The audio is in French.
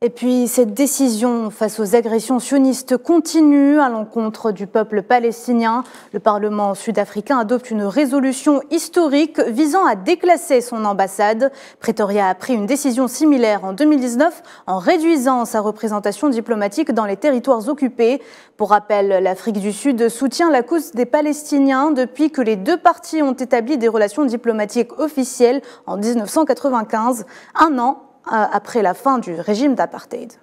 Et puis cette décision face aux agressions sionistes continue à l'encontre du peuple palestinien. Le Parlement sud-africain adopte une résolution historique visant à déclasser son ambassade. Pretoria a pris une décision similaire en 2019 en réduisant sa représentation diplomatique dans les territoires occupés. Pour rappel, l'Afrique du Sud soutient la cause des Palestiniens depuis que les deux parties ont établi des relations diplomatiques officielles en 1995, un an euh, après la fin du régime d'apartheid.